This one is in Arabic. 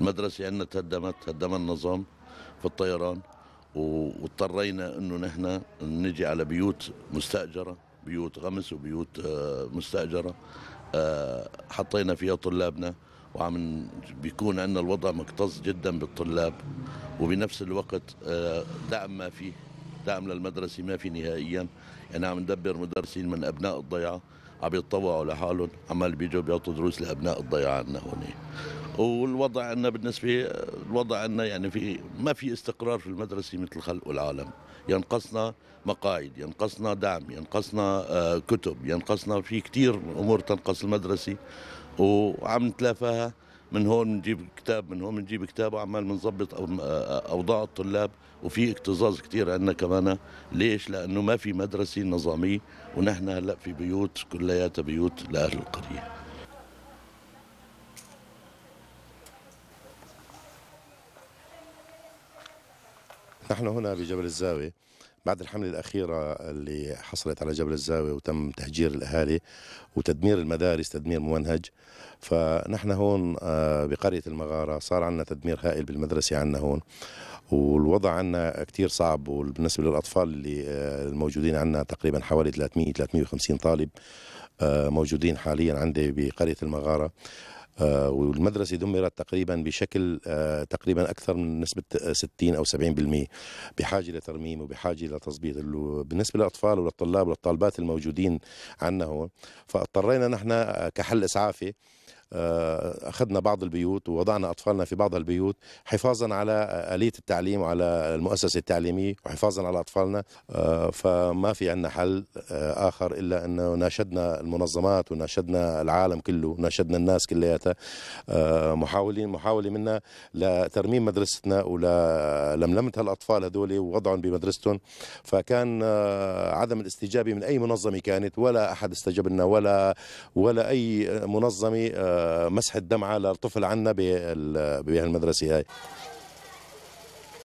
المدرسة عندنا تهدمت هدم النظام في الطيران واضطرينا انه نحن نجي على بيوت مستاجره بيوت غمس وبيوت آه، مستاجره آه، حطينا فيها طلابنا وعم بيكون عندنا الوضع مكتظ جدا بالطلاب وبنفس الوقت آه، دعم ما فيه دعم للمدرسه ما في نهائيا يعني عم ندبر مدرسين من ابناء الضيعه عم يتطوعوا لحالهم عمال بيجوا بيعطوا دروس لابناء الضيعه عندنا هون والوضع عندنا بالنسبه الوضع عندنا يعني في ما في استقرار في المدرسه مثل خلق العالم ينقصنا مقاعد ينقصنا دعم ينقصنا آه، كتب ينقصنا في كثير امور تنقص المدرسه وعم نتلافاها من هون بنجيب كتاب من هون بنجيب كتاب وعمال بنظبط آه، اوضاع الطلاب وفي اكتظاظ كثير عندنا كمان ليش؟ لانه ما في مدرسه نظاميه ونحن هلا في بيوت كلياتها بيوت لاهل القريه. نحن هنا بجبل الزاوية بعد الحملة الأخيرة اللي حصلت على جبل الزاوية وتم تهجير الأهالي وتدمير المدارس تدمير ممنهج فنحن هون آه، بقرية المغارة صار عندنا تدمير هائل بالمدرسة عندنا هون والوضع عندنا كتير صعب وبالنسبة للأطفال اللي آه، الموجودين عندنا تقريبا حوالي 300 350 طالب آه، موجودين حاليا عندي بقرية المغارة آه، والمدرسة دمرت تقريبا بشكل آه، تقريبا أكثر من نسبة 60 آه، أو 70% بحاجة لترميم وبحاجة لتظبيط بالنسبة للأطفال وللطلاب والطالبات الموجودين عنا هون فاضطرينا نحن كحل إسعافي آه، أخذنا بعض البيوت ووضعنا أطفالنا في بعض البيوت حفاظا على آلية التعليم وعلى المؤسسة التعليمية وحفاظا على أطفالنا آه، فما في عندنا حل آه، آخر إلا أنه ناشدنا المنظمات وناشدنا العالم كله وناشدنا الناس كلياتها محاولين محاولة منا لترميم مدرستنا ولملمة هالأطفال هذول ووضعهم بمدرستهم فكان عدم الاستجابة من أي منظمة كانت ولا أحد استجاب لنا ولا ولا أي منظمة مسح الدمعه للطفل عندنا عنا بهالمدرسه هاي